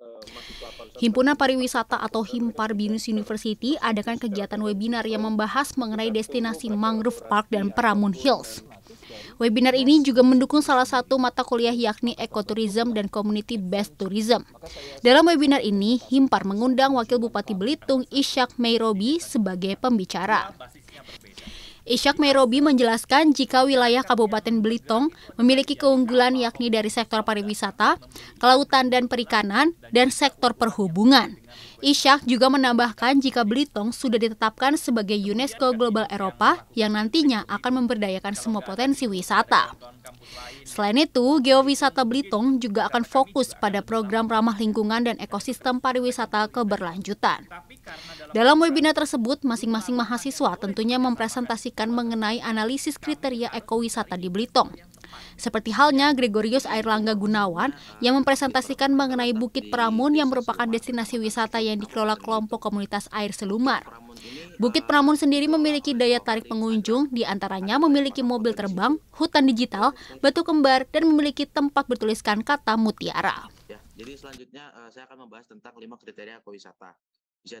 Eh, Himpunan Pariwisata atau Himpar Binus University adakan kegiatan webinar yang membahas mengenai destinasi Mangrove Park dan Peramun Hills. Webinar ini juga mendukung salah satu mata kuliah yakni ekoturism dan community based tourism. Dalam webinar ini, Himpar mengundang Wakil Bupati Belitung Ishak Meirobi sebagai pembicara. Ishak Merobi menjelaskan jika wilayah Kabupaten Belitung memiliki keunggulan yakni dari sektor pariwisata, kelautan dan perikanan, dan sektor perhubungan. Ishak juga menambahkan jika Belitung sudah ditetapkan sebagai UNESCO Global Eropa yang nantinya akan memberdayakan semua potensi wisata. Selain itu, Geowisata Belitung juga akan fokus pada program ramah lingkungan dan ekosistem pariwisata keberlanjutan. Dalam webinar tersebut, masing-masing mahasiswa tentunya mempresentasikan mengenai analisis kriteria ekowisata di Belitung. Seperti halnya Gregorius Airlangga Gunawan yang mempresentasikan mengenai Bukit Pramun yang merupakan destinasi wisata yang dikelola kelompok komunitas air selumar. Bukit Pramun sendiri memiliki daya tarik pengunjung, diantaranya memiliki mobil terbang, hutan digital, batu kembar, dan memiliki tempat bertuliskan kata mutiara. Ya, jadi selanjutnya eh, saya akan membahas tentang lima kriteria ekowisata.